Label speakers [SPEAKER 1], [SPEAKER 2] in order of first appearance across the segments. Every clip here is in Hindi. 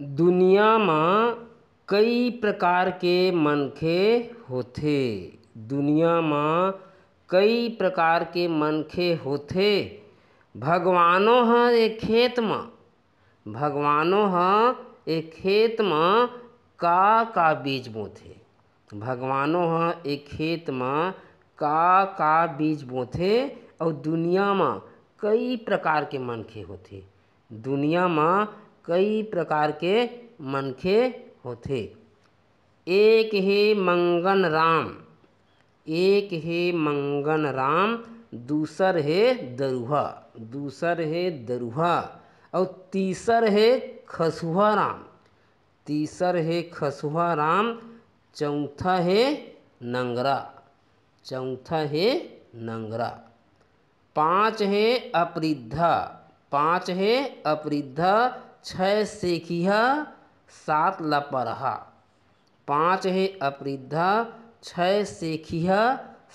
[SPEAKER 1] दुनिया म कई प्रकार के मनखे होथे दुनिया म कई प्रकार के मनखे होथे भगवानो ह एक खेत म भगवानो ह ऐ खेत म का का बीज बोथे भगवानो ह एक खेत म का का बीज बोथे अउ दुनिया म कई प्रकार के मनखे होथे दुनिया म कई प्रकार के मनखे होते एक हे मंगन राम एक हे मंगन राम दूसर हे दरुहा दूसर हे दरुहा और तीसर है खसुहा राम तीसर है खसुहा राम चौथा है नंगरा चौथा है नंगरा पाँच है अपरिद्धा पाँच है अपरिद्धा छः सेखिया सात लपरहा पाँच है अपरिद्धा छः सेखिया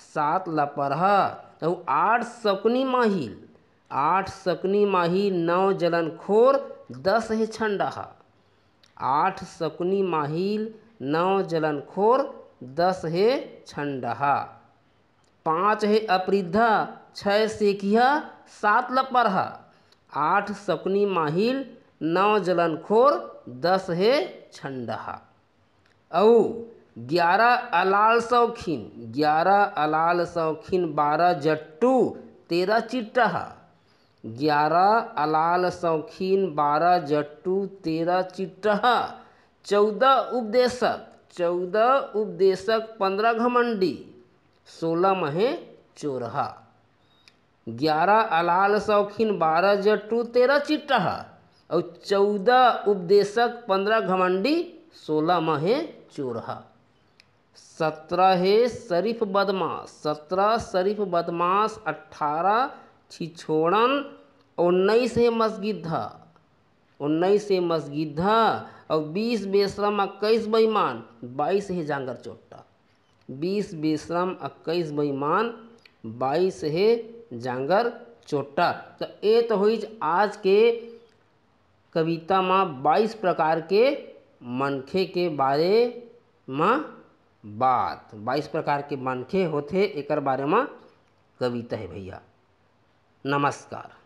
[SPEAKER 1] सात लपरहा तो आठ सकनी माहिल आठ सकनी माही नौ जलन खोर दस है छंडहा आठ सकनी माहिल नौ जलन खोर दस है छंडहा पाँच है अपरिद्धा छः सेखिया सात लपरहा आठ सकनी माहिल नौ जलनखोर दस है छंडहा औ ग्यारह अलाल शौखीन ग्यारह अलाल शौखीन बारह जट्टू तेरह चिट्टहा ग्यारह अलाल शौखीन बारह जट्टू तेरह चिट्टहा चौदह उपदेशक चौदह उपदेशक पंद्रह घमंडी सोलह महे चोरहा ग्यारह अलाल शौखीन बारह जट्टू तेरह चिट्टहा और चौदह उपदेशक पंद्रह घमंडी सोलह है चोरहा सत्रह है शरीफ बदमाश सत्रह शरीफ बदमाश अट्ठारह छिछोड़न उन्नीस है मस्गिद्धा उन्नीस है मस्गिद्धा और बीस बेशरम इक्कीस बेईमान बाईस है जांगर चोट्टा बीस बेश्रम इक्कीस बेईमान बाईस है जांगर चोट्टा तो ये तो हुई आज के कविता में बाईस प्रकार के मनखे के बारे में बात बाईस प्रकार के मनखे होते एकर बारे में कविता है भैया नमस्कार